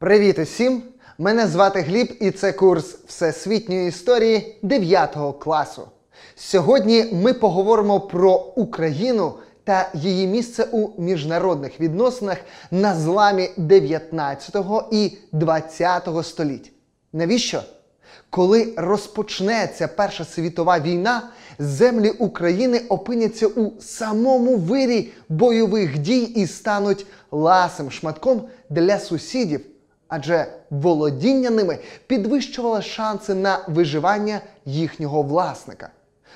Привіт усім! Мене звати Гліб, і це курс всесвітньої історії 9 класу. Сьогодні ми поговоримо про Україну та її місце у міжнародних відносинах на зламі 19 і 20 століть. Навіщо? Коли розпочнеться Перша світова війна, землі України опиняться у самому вирі бойових дій і стануть ласим шматком для сусідів адже володіння ними підвищувало шанси на виживання їхнього власника.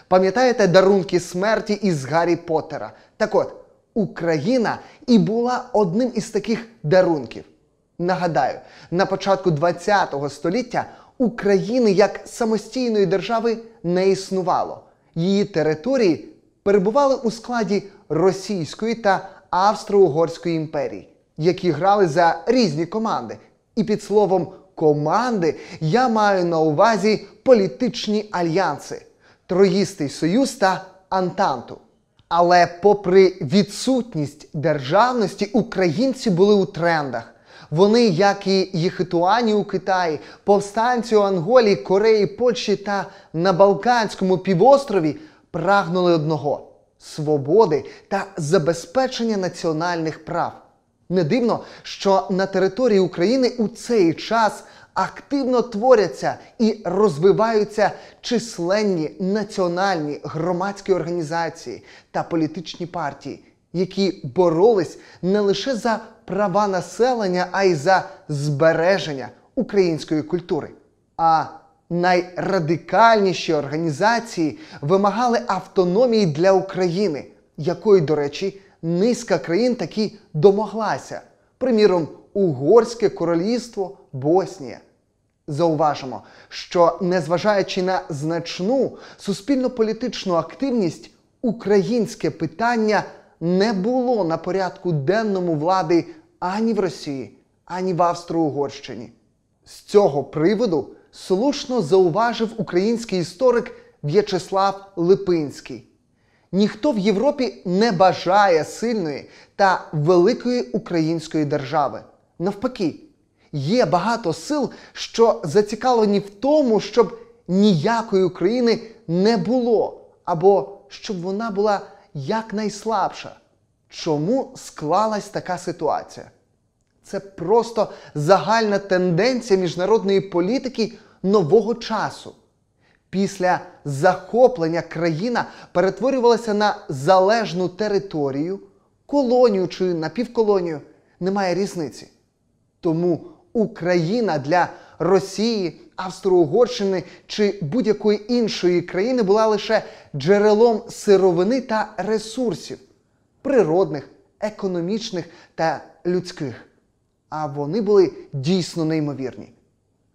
Пам'ятаєте дарунки смерті із Гаррі Поттера? Так от, Україна і була одним із таких дарунків. Нагадаю, на початку ХХ століття України як самостійної держави не існувало. Її території перебували у складі Російської та Австро-Угорської імперії, які грали за різні команди і під словом команди я маю на увазі політичні альянси, Троїстий Союз та Антанту. Але, попри відсутність державності, українці були у трендах. Вони, як і єхитуані у Китаї, повстанці у Анголії, Кореї, Польщі та на Балканському півострові, прагнули одного свободи та забезпечення національних прав. Не дивно, що на території України у цей час активно творяться і розвиваються численні національні громадські організації та політичні партії, які боролись не лише за права населення, а й за збереження української культури. А найрадикальніші організації вимагали автономії для України, якої, до речі, низка країн таки домоглася. Приміром, Угорське Королівство Боснія. Зауважимо, що незважаючи на значну суспільно-політичну активність, українське питання не було на порядку денному влади ані в Росії, ані в Австро-Угорщині. З цього приводу слушно зауважив український історик В'ячеслав Липинський. Ніхто в Європі не бажає сильної та великої української держави. Навпаки, є багато сил, що зацікавлені в тому, щоб ніякої України не було, або щоб вона була якнайслабша. Чому склалась така ситуація? Це просто загальна тенденція міжнародної політики нового часу. Після захоплення країна перетворювалася на залежну територію, колонію чи напівколонію. Немає різниці. Тому Україна для Росії, Австро-Угорщини чи будь-якої іншої країни була лише джерелом сировини та ресурсів природних, економічних та людських. А вони були дійсно неймовірні.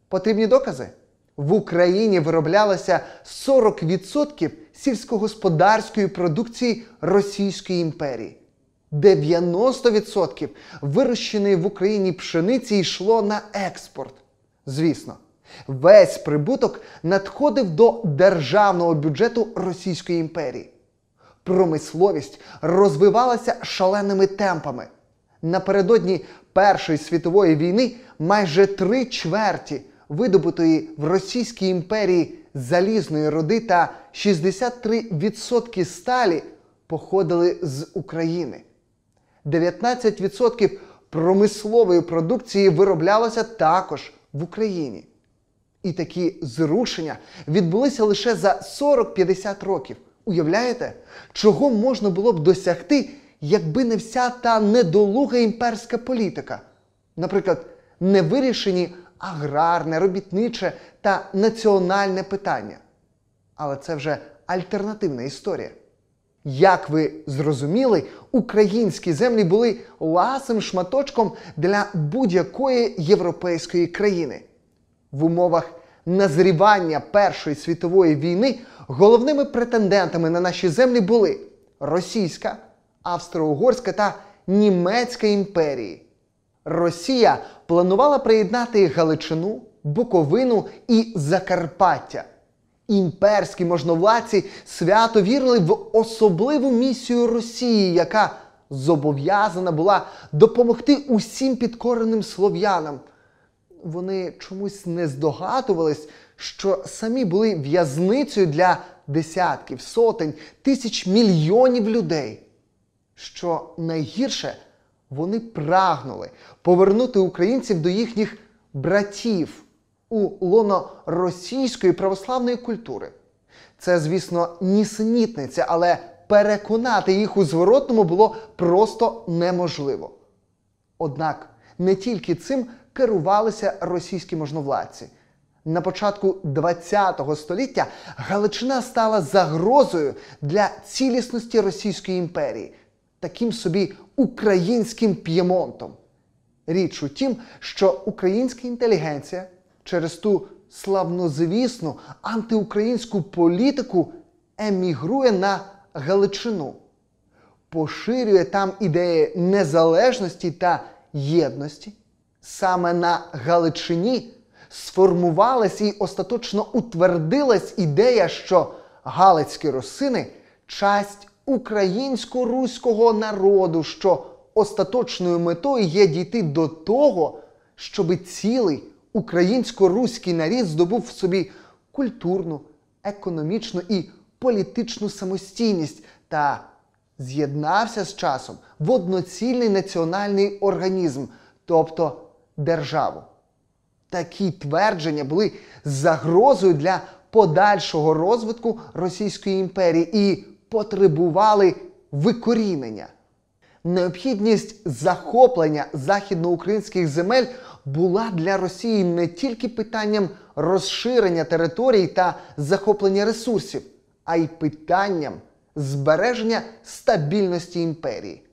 Потрібні докази? В Україні вироблялося 40% сільськогосподарської продукції Російської імперії. 90% вирощеної в Україні пшениці йшло на експорт. Звісно, весь прибуток надходив до державного бюджету Російської імперії. Промисловість розвивалася шаленими темпами. Напередодні Першої світової війни майже три чверті видобутої в Російській імперії залізної руди та 63% сталі походили з України. 19% промислової продукції вироблялося також в Україні. І такі зрушення відбулися лише за 40-50 років. Уявляєте, чого можна було б досягти, якби не вся та недолуга імперська політика? Наприклад, невирішені аграрне, робітниче та національне питання. Але це вже альтернативна історія. Як ви зрозуміли, українські землі були ласим шматочком для будь-якої європейської країни. В умовах назрівання Першої світової війни головними претендентами на наші землі були Російська, Австро-Угорська та Німецька імперії. Росія планувала приєднати Галичину, Буковину і Закарпаття. Імперські можновладці свято вірили в особливу місію Росії, яка зобов'язана була допомогти усім підкореним слов'янам. Вони чомусь не здогадувались, що самі були в'язницею для десятків, сотень, тисяч мільйонів людей. Що найгірше – вони прагнули повернути українців до їхніх братів у лоно російської православної культури. Це, звісно, нісенітниця, але переконати їх у зворотному було просто неможливо. Однак не тільки цим керувалися російські можновладці. На початку ХХ століття Галичина стала загрозою для цілісності Російської імперії таким собі українським п'ємонтом. Річ у тім, що українська інтелігенція через ту славнозвісну антиукраїнську політику емігрує на Галичину, поширює там ідеї незалежності та єдності. Саме на Галичині сформувалась і остаточно утвердилась ідея, що галицькі русини часть українсько-руського народу, що остаточною метою є дійти до того, щоби цілий українсько-руський нарід здобув в собі культурну, економічну і політичну самостійність та з'єднався з часом в одноцільний національний організм, тобто державу. Такі твердження були загрозою для подальшого розвитку Російської імперії і потребували викорінення. Необхідність захоплення західноукраїнських земель була для Росії не тільки питанням розширення територій та захоплення ресурсів, а й питанням збереження стабільності імперії,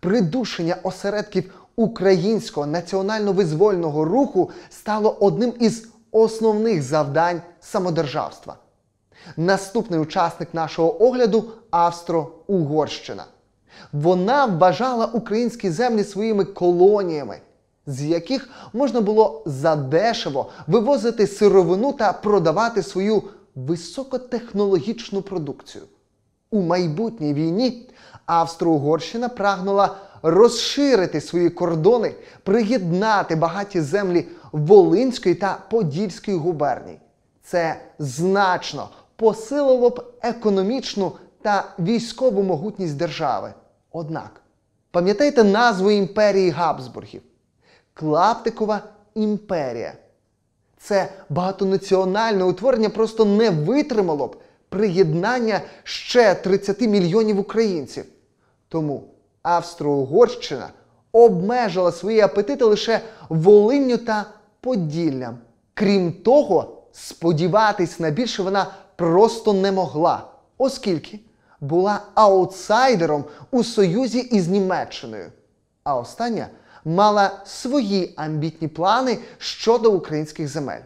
придушення осередків українського національно-визвольного руху стало одним із основних завдань самодержавства. Наступний учасник нашого огляду Австро-Угорщина. Вона вважала українські землі своїми колоніями, з яких можна було задешево вивозити сировину та продавати свою високотехнологічну продукцію. У майбутній війні Австро-Угорщина прагнула розширити свої кордони, приєднати багаті землі Волинської та Подільської губерній. Це значно посилило б економічну та військову могутність держави. Однак, пам'ятаєте назву імперії Габсбургів? Клаптикова імперія. Це багатонаціональне утворення просто не витримало б приєднання ще 30 мільйонів українців. Тому Австро-Угорщина обмежила свої апетити лише Волинню та Поділлям. Крім того, сподіватись на більше вона просто не могла, оскільки була аутсайдером у союзі із Німеччиною. А остання мала свої амбітні плани щодо українських земель.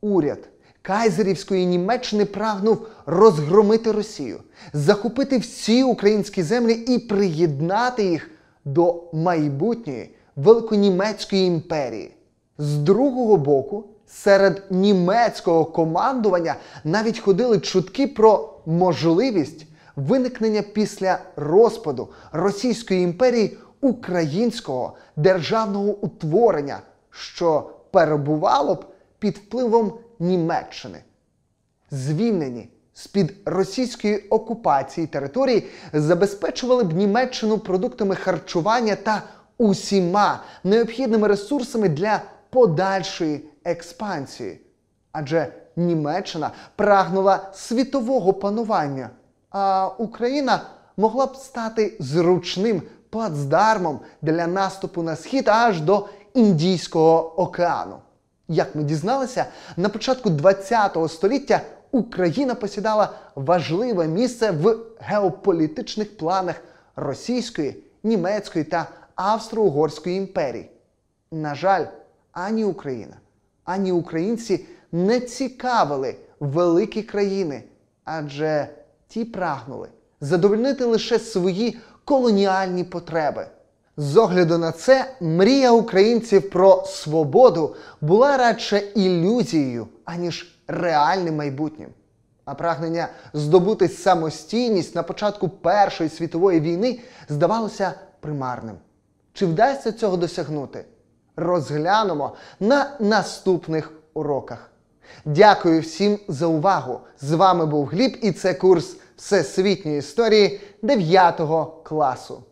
Уряд Кайзерівської Німеччини прагнув розгромити Росію, захопити всі українські землі і приєднати їх до майбутньої великонімецької імперії. З другого боку, серед німецького командування навіть ходили чутки про можливість виникнення після розпаду Російської імперії українського державного утворення, що перебувало б під впливом Німеччини. Звільнені з-під російської окупації території забезпечували б Німеччину продуктами харчування та усіма необхідними ресурсами для подальшої експансії. Адже Німеччина прагнула світового панування, а Україна могла б стати зручним плацдармом для наступу на схід аж до Індійського океану. Як ми дізналися, на початку ХХ століття Україна посідала важливе місце в геополітичних планах Російської, Німецької та Австро-Угорської імперії. На жаль, ані Україна ані українці не цікавили великі країни, адже ті прагнули задовольнити лише свої колоніальні потреби. З огляду на це, мрія українців про свободу була радше ілюзією, аніж реальним майбутнім. А прагнення здобути самостійність на початку Першої світової війни здавалося примарним. Чи вдасться цього досягнути? розглянемо на наступних уроках. Дякую всім за увагу! З вами був Гліб, і це курс всесвітньої історії 9 класу.